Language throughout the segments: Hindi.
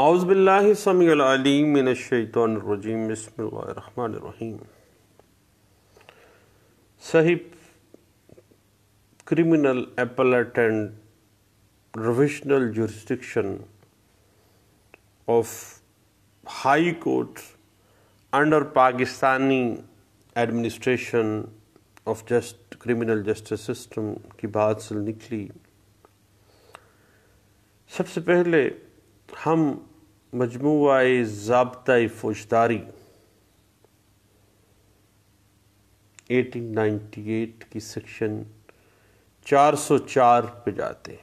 हाउसबिल्लाशतरजीम साहिब criminal appellate and revisional jurisdiction of high court under Pakistani administration of just criminal justice system की बात से निकली सबसे पहले हम मजमू जबता फौजदारी एट की सेक्शन चार सौ चार पे जाते हैं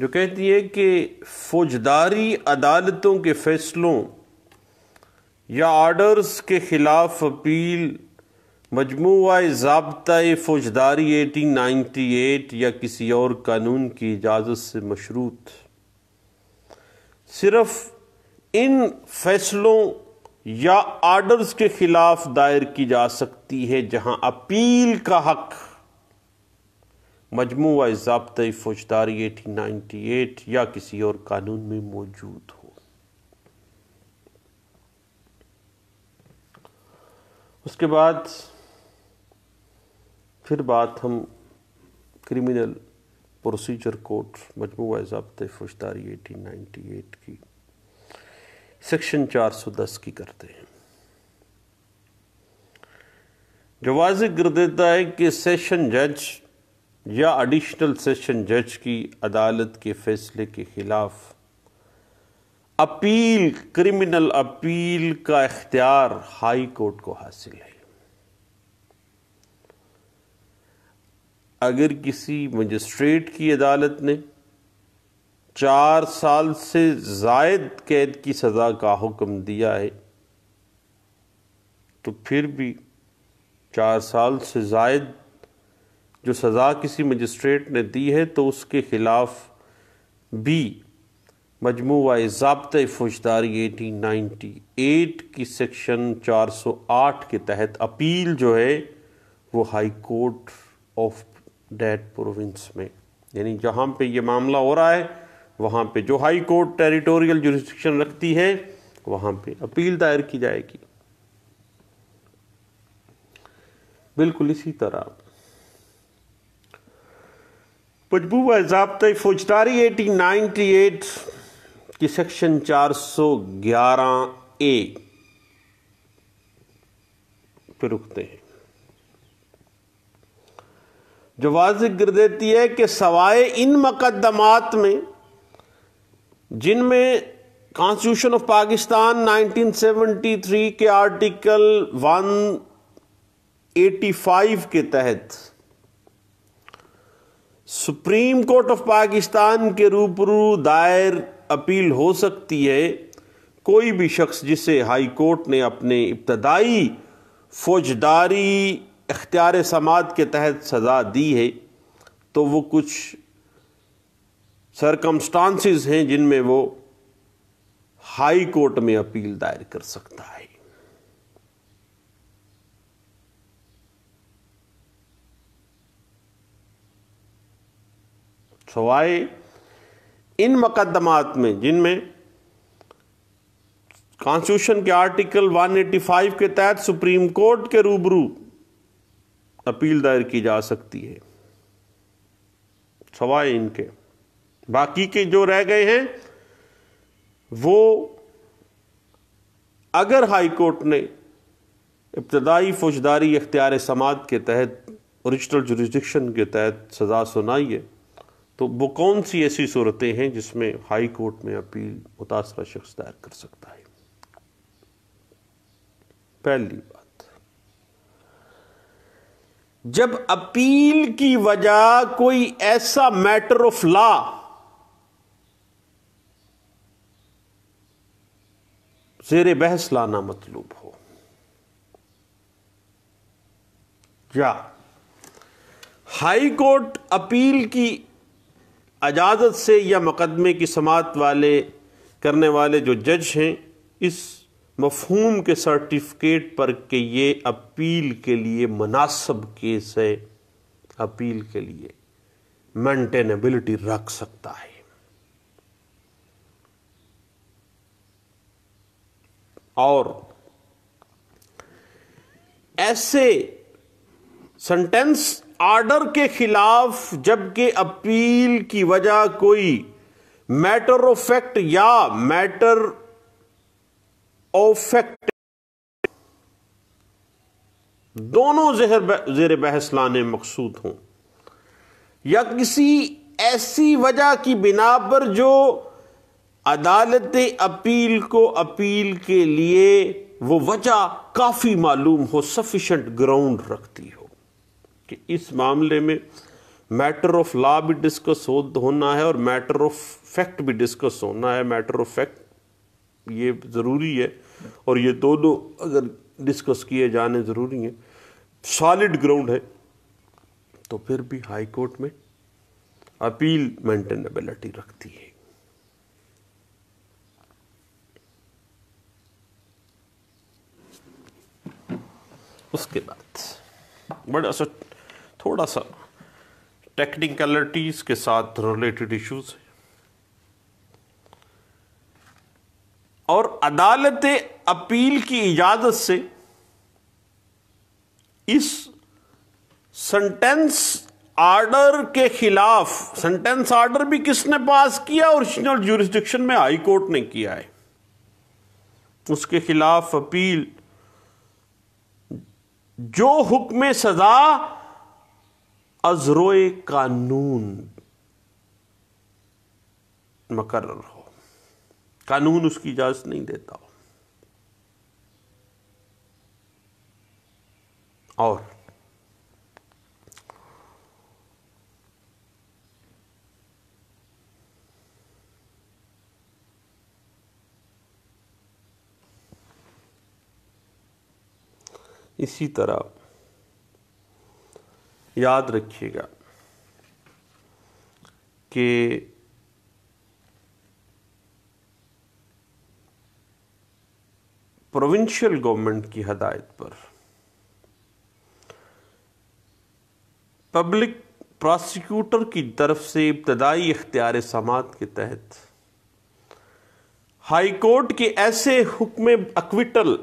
जो कहती है कि फौजदारी अदालतों के फैसलों या आर्डर्स के खिलाफ अपील मजमू ज़बता फौजदारी एटीन नाइन्टी एट या किसी और कानून की इजाज़त से मशरूत सिर्फ इन फैसलों या आर्डर्स के ख़िलाफ़ दायर की जा सकती है जहां अपील का हक़ मजमू ज़बता फौजदारी एटीन नाइन्टी एट या किसी और कानून में मौजूद हो उसके बाद फिर बात हम क्रिमिनल प्रोसीजर कोड मजमू ज़बत फौजदारी एटीन नाइन्टी एट की सेक्शन चार सौ दस की करते हैं जो वाज कर देता है कि सेशन जज या एडिशनल सेशन जज की अदालत के फैसले के खिलाफ अपील क्रिमिनल अपील का इख्तियार हाई कोर्ट को हासिल है अगर किसी मजिस्ट्रेट की अदालत ने चार साल से जायद कैद की सज़ा का हुक्म दिया है तो फिर भी चार साल से जायद जो सज़ा किसी मजिस्ट्रेट ने दी है तो उसके ख़िलाफ़ भी मजमू ज़बत फौजदारी एटीन नाइन्टी एट की सेक्शन चार सौ आठ के तहत अपील जो है वो high court of that province में यानी जहाँ पे ये मामला हो रहा है वहाँ पे जो हाई कोर्ट टेरिटोरियल जुरिस्टिक्शन रखती है वहाँ पे अपील दायर की जाएगी बिल्कुल इसी तरह मजबूबा जबत फौजदारी एटीन नाइन्टी एट की सेक्शन चार सौ ग्यारह ए पे रुकते हैं जो वाज गिर देती है कि सवाए इन मकदमात में जिनमें कॉन्स्टिट्यूशन ऑफ पाकिस्तान 1973 के आर्टिकल 185 के तहत सुप्रीम कोर्ट ऑफ पाकिस्तान के रूबरू दायर अपील हो सकती है कोई भी शख्स जिसे हाई कोर्ट ने अपने इब्तदाई फौजदारी इख्तियार समात के तहत सज़ा दी है तो वो कुछ सरकमस्टांसिस हैं जिनमें वो हाई कोर्ट में अपील दायर कर सकता है सवाए इन मकदमात में जिनमें कॉन्स्टिट्यूशन के आर्टिकल 185 के तहत सुप्रीम कोर्ट के रूबरू अपील दायर की जा सकती है सवाए इनके बाकी के जो रह गए हैं वो अगर हाई कोर्ट ने इब्तदाई फौजदारी इख्तियार समाज के तहत औरिजिनल जुरिस्डिक्शन के तहत सज़ा सुनाई है तो वो कौन सी ऐसी सूरतें हैं जिसमें हाई कोर्ट में अपील मुतासरा शख्स दायर कर सकता है पहली जब अपील की वजह कोई ऐसा मैटर ऑफ लॉ जेर बहस लाना मतलूब हो या हाई कोर्ट अपील की इजाज़त से या मुकदमे की समात वाले करने वाले जो जज हैं इस मफहूम के सर्टिफिकेट पर के ये अपील के लिए मुनासब केस है अपील के लिए मेंटेनेबिलिटी रख सकता है और ऐसे सेंटेंस आर्डर के खिलाफ जबकि अपील की वजह कोई मैटर ऑफ फैक्ट या मैटर ओफेक्ट दोनों जहर जेर बहस लाने मकसूद हों या किसी ऐसी वजह की बिना पर जो अदालत अपील को अपील के लिए वो वजह काफ़ी मालूम हो सफिशेंट ग्राउंड रखती हो कि इस मामले में मैटर ऑफ लॉ भी डिस्कस होना है और मैटर ऑफ फैक्ट भी डिस्कस होना है मैटर ऑफ फैक्ट ये ज़रूरी है और ये दोनों अगर डिस्कस किए जाने ज़रूरी हैं सॉलिड ग्राउंड है तो फिर भी हाई कोर्ट में अपील मेंटेनेबिलिटी रखती है उसके बाद बड़ा सा थोड़ा सा टेक्निकलिटीज़ के साथ रिलेटेड इश्यूज़ है अदालत अपील की इजाजत से इस सेंटेंस आर्डर के खिलाफ सेंटेंस आर्डर भी किसने पास किया ओरिजिनल ज्यूरिस्डिक्शन में हाई कोर्ट ने किया है उसके खिलाफ अपील जो हुक्म सजा अजरोए कानून मकर्र कानून उसकी इजाजत नहीं देता और इसी तरह याद रखिएगा कि प्रोविंशियल गवर्नमेंट की हदायत पर पब्लिक प्रोसिक्यूटर की तरफ से इब्तदाई इख्तियार समात के तहत हाई कोर्ट के ऐसे हुक्म अक्विटल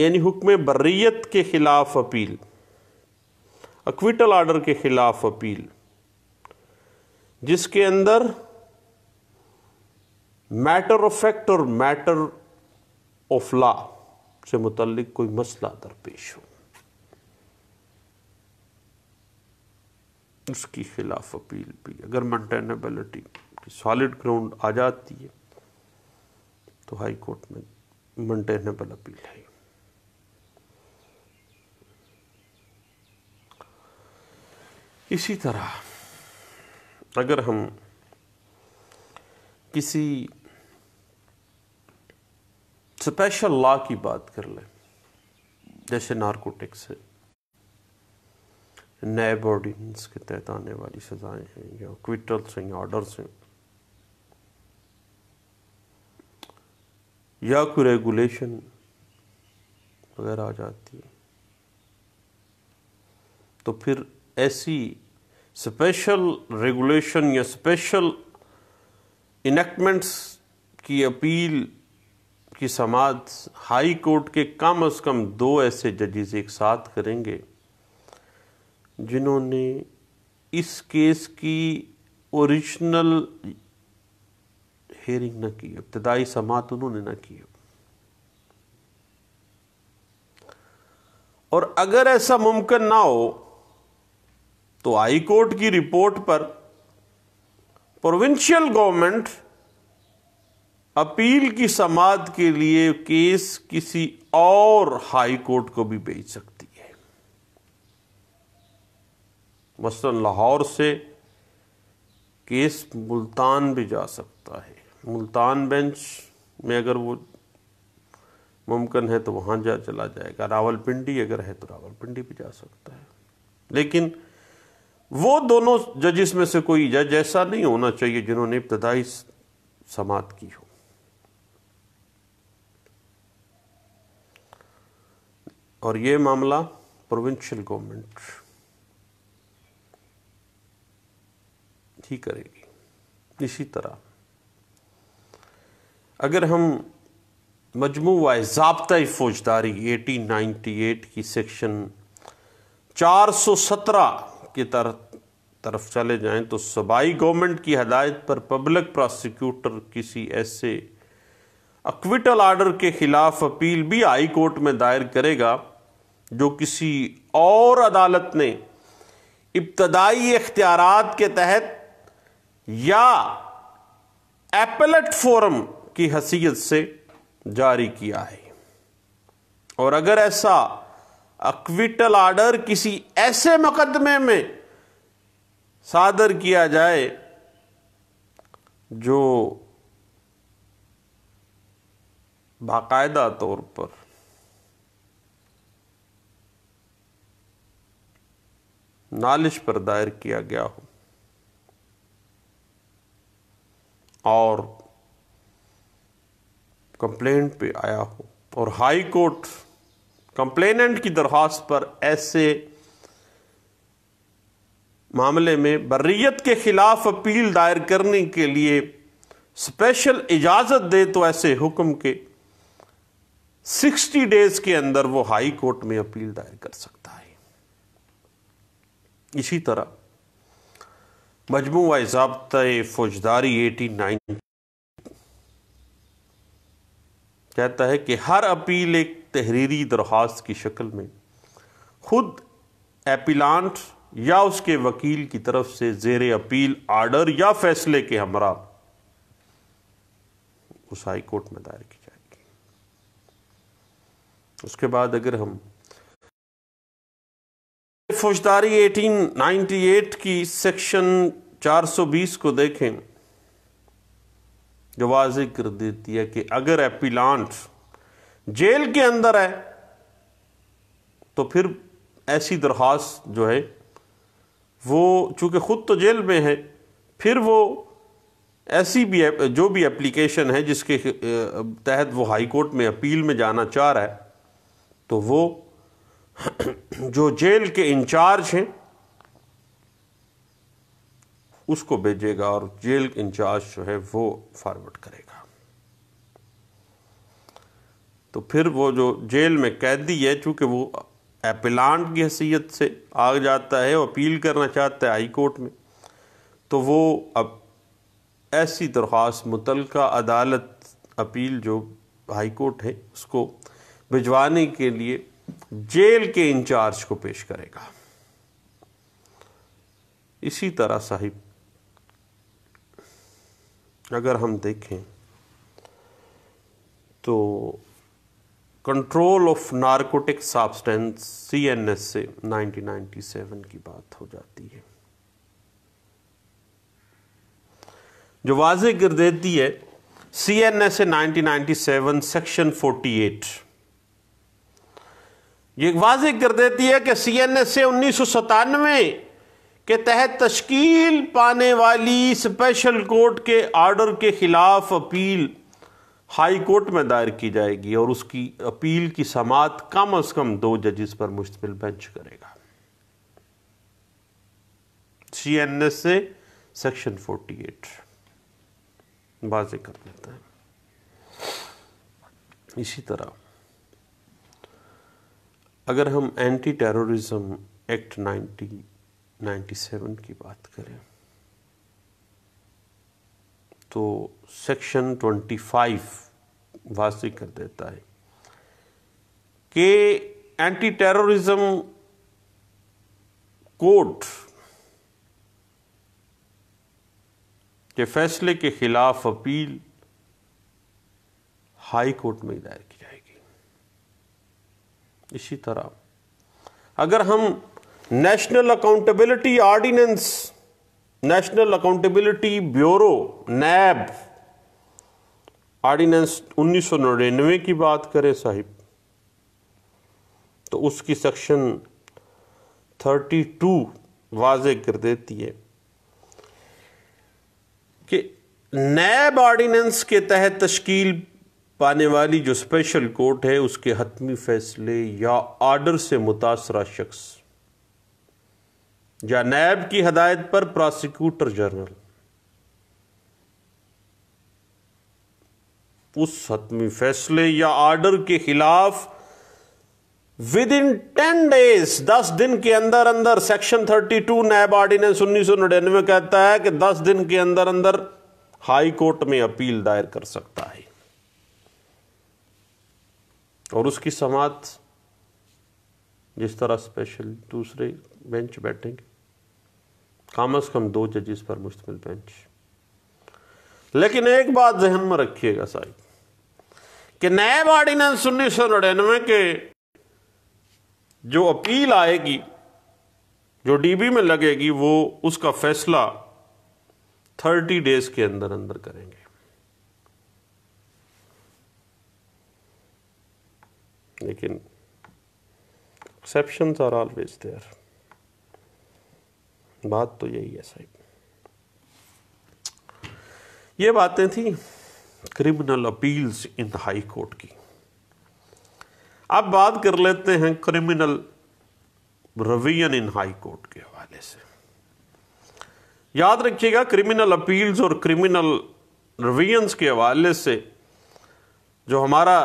यानी हुक्म बर्रियत के खिलाफ अपील अक्विटल आर्डर के खिलाफ अपील जिसके अंदर मैटर ऑफ फैक्ट और मैटर अफला से मुतलक कोई मसला दरपेश हो उसकी खिलाफ अपील भी अगर मेंटेनेबिलिटी की सॉलिड ग्राउंड आ जाती है तो हाई कोर्ट में मेंटेनेबल अपील है इसी तरह अगर हम किसी स्पेशल लॉ की बात कर ले जैसे नारकोटिक्स है नए ऑर्डिनेंस के तहत आने वाली सजाएं हैं या क्विटल्स हैं या ऑर्डर्स हैं या कोई रेगुलेशन वगैरह आ जाती है तो फिर ऐसी स्पेशल रेगुलेशन या स्पेशल इनेक्टमेंट्स की अपील की समाज हाई कोर्ट के कम अज कम दो ऐसे जजेस एक साथ करेंगे जिन्होंने इस केस की ओरिजिनल हेयरिंग ना की इब्तदाई समात उन्होंने ना की और अगर ऐसा मुमकिन ना हो तो हाई कोर्ट की रिपोर्ट पर प्रोविंशियल गवर्नमेंट अपील की समाध के लिए केस किसी और हाई कोर्ट को भी भेज सकती है मसलन लाहौर से केस मुल्तान भी जा सकता है मुल्तान बेंच में अगर वो मुमकिन है तो वहां जा चला जाएगा रावलपिंडी अगर है तो रावलपिंडी भी जा सकता है लेकिन वो दोनों जजिस में से कोई जज ऐसा नहीं होना चाहिए जिन्होंने इब्तदाई समाप्त की हो और ये मामला प्रोविंशियल गवर्नमेंट ही करेगी इसी तरह अगर हम मजमू जबता फौजदारी 1898 की सेक्शन 417 के तरह तरफ चले जाएं तो सूबाई गवर्नमेंट की हदायत पर पब्लिक प्रोसिक्यूटर किसी ऐसे अक्विटल आर्डर के खिलाफ अपील भी हाई कोर्ट में दायर करेगा जो किसी और अदालत ने इब्तदाई इख्तियार के तहत या एपलेट फोरम की हसीियत से जारी किया है और अगर ऐसा अक्विटल आर्डर किसी ऐसे मुकदमे में सादर किया जाए जो बाकायदा तौर पर नालिश पर दायर किया गया हो और कंप्लेंट पे आया हो और हाई कोर्ट कंप्लेनेंट की दरख्वास्त पर ऐसे मामले में बर्रियत के खिलाफ अपील दायर करने के लिए स्पेशल इजाज़त दे तो ऐसे हुक्म के 60 डेज के अंदर वो हाई कोर्ट में अपील दायर कर सकता है इसी तरह मजमू ज़बत फौजदारी एटी नाइन कहता है कि हर अपील एक तहरीरी दरख्वास्त की शक्ल में खुद एपिलान्ट या उसके वकील की तरफ से जेर अपील आर्डर या फैसले के हमरा उस हाई कोर्ट में दायर की जाएगी उसके बाद अगर हम फौजदारी 1898 की सेक्शन 420 को देखें जो वाज कर देती है कि अगर एपिलांट जेल के अंदर है तो फिर ऐसी दरख्वास्त जो है वो चूंकि ख़ुद तो जेल में है फिर वो ऐसी भी जो भी एप्लीकेशन है जिसके तहत वो हाई कोर्ट में अपील में जाना चाह रहा है तो वो जो जेल के इंचार्ज हैं उसको भेजेगा और जेल इंचार्ज जो है वो फॉरवर्ड करेगा तो फिर वो जो जेल में कैदी है चूंकि वो एपिलांट की हैसियत से आ जाता है और अपील करना चाहता है हाई कोर्ट में तो वो अब ऐसी दरख्वास्त मुतलका अदालत अपील जो हाई कोर्ट है उसको भिजवाने के लिए जेल के इंचार्ज को पेश करेगा इसी तरह साहिब अगर हम देखें तो control of narcotic substances से 1997 की बात हो जाती है जो वाज गिर देती है सी एन नाइनटीन से 1997 सेक्शन 48 ये वाज कर देती है कि सी एन एस ए उन्नीस सौ सतानवे के तहत तश्कील पाने वाली स्पेशल कोर्ट के आर्डर के ख़िलाफ़ अपील हाई कोर्ट में दायर की जाएगी और उसकी अपील की समात कम अज़ कम दो जजिस पर मुश्तमिल बेंच करेगा C N S A section forty eight वाज कर देता है इसी तरह अगर हम एंटी टेररिज्म एक्ट 1997 की बात करें तो सेक्शन 25 वाजी कर देता है कि एंटी टेररिज्म कोर्ट के फैसले के खिलाफ अपील हाई कोर्ट में दायर की इसी तरह अगर हम national accountability ordinance national accountability bureau NAB ordinance उन्नीस की बात करें साहिब तो उसकी सेक्शन 32 वाजे कर देती है कि नैब ऑर्डिनेंस के तहत तश्कील पाने वाली जो स्पेशल कोर्ट है उसके हतमी फैसले या आर्डर से मुतासरा शख्स या नैब की हदायत पर प्रोसिक्यूटर जनरल उस हतमी फैसले या आर्डर के खिलाफ विद इन टेन डेज दस दिन के अंदर अंदर section thirty two NAB ordinance उन्नीस सौ निन्यानवे कहता है कि दस दिन के अंदर अंदर हाई कोर्ट में अपील दायर कर सकता है और उसकी समात जिस तरह स्पेशल दूसरे बेंच बैठेंगे कम अज कम दो जजिस पर मुश्तमिल बेंच लेकिन एक बात जहन में रखिएगा साहिब कि नैब ऑर्डिनेंस उन्नीस सौ नड़िनवे के जो अपील आएगी जो डीबी में लगेगी वो उसका फैसला थर्टी डेज के अंदर अंदर करेंगे लेकिन एक्सेप्शन आर ऑलवेज देयर बात तो यही है साहब ये बातें थी criminal appeals in high court की अब बात कर लेते हैं criminal revision in high court के हवाले से याद रखिएगा क्रिमिनल अपील्स और क्रिमिनल रवियंस के हवाले से जो हमारा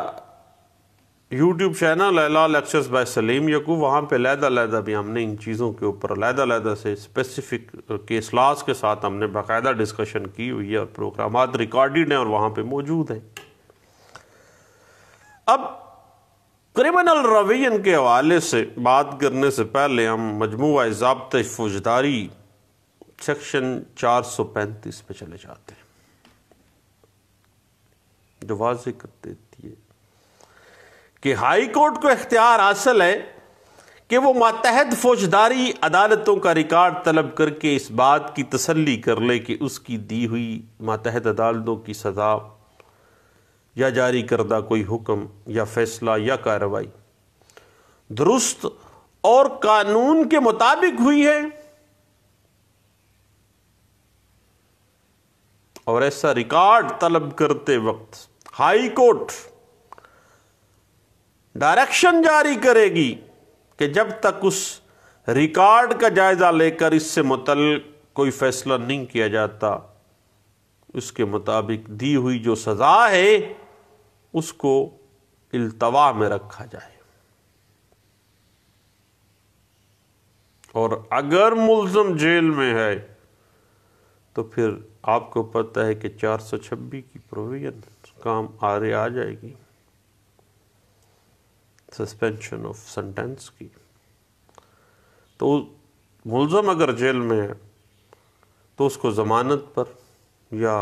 YouTube channel Laila lectures by Salim यकू वहाँ पे लहदा लहदा भी हमने इन चीज़ों के ऊपर लहदा लहदा से स्पेसिफिक केसलास uh, के साथ हमने बाकायदा डिस्कशन की हुई है और प्रोग्राम रिकॉर्डेड हैं और वहाँ पे मौजूद हैं अब क्रिमिनल रवैन के हवाले से बात करने से पहले हम मजमू ज़बत फौजदारी सेक्शन चार सौ पैंतीस पे चले जाते हैं जो वाज करते थे कि हाई कोर्ट को इख्तियार हासिल है कि वो मातहद फौजदारी अदालतों का रिकॉर्ड तलब करके इस बात की तसल्ली कर ले कि उसकी दी हुई मातहत अदालतों की सज़ा या जारी करदा कोई हुक्म या फैसला या कार्रवाई दुरुस्त और कानून के मुताबिक हुई है और ऐसा रिकॉर्ड तलब करते वक्त हाई कोर्ट डायरेक्शन जारी करेगी कि जब तक उस रिकॉर्ड का जायज़ा लेकर इससे मुतल कोई फैसला नहीं किया जाता उसके मुताबिक दी हुई जो सज़ा है उसको अल्तवा में रखा जाए और अगर मुलजम जेल में है तो फिर आपको पता है कि चार सौ छब्बीस की प्रोविजन काम आ रही आ जाएगी सस्पेंशन ऑफ सेंटेंस की तो मुलम अगर जेल में है तो उसको ज़मानत पर या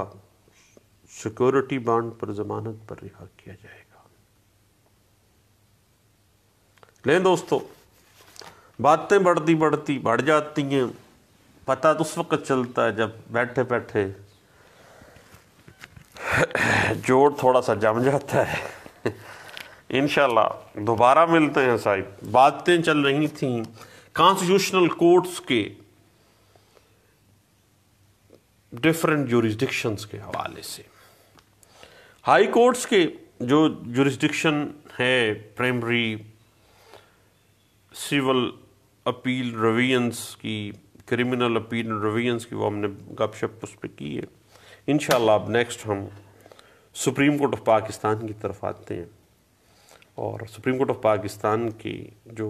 सिक्योरिटी बॉन्ड पर ज़मानत पर रिहा किया जाएगा लें दोस्तों बातें बढ़ती बढ़ती बढ़ जाती हैं पता तो उस वक्त चलता है जब बैठे बैठे जोड़ थोड़ा सा जम जाता है इनशाला दोबारा मिलते हैं साहिब बातें चल रही थी कॉन्स्टिट्यूशनल कोर्ट्स के डिफरेंट जुरिस्डिक्शंस के हवाले से हाई कोर्ट्स के जो जुरिस्डिक्शन है प्राइमरी सिविल अपील रवियंस की क्रिमिनल अपील रवियंस की वो हमने गपशप उस पर की है इन अब नेक्स्ट हम सुप्रीम कोर्ट ऑफ पाकिस्तान की तरफ आते हैं और सुप्रीम कोर्ट ऑफ पाकिस्तान की जो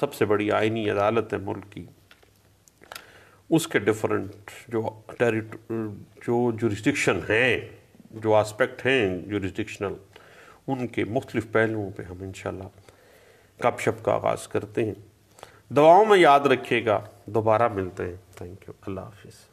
सबसे बड़ी आइनी अदालत है मुल्क की उसके डिफरेंट जो टेरि जो जुरिस्टिक्शन हैं जो आस्पेक्ट हैं जुरिस्टिक्शनल उनके मुख्तलिफ पहलुओं पे हम इन गप शप का आगाज़ करते हैं दवाओं में याद रखिएगा दोबारा मिलते हैं थैंक यू अल्लाह हाफिज़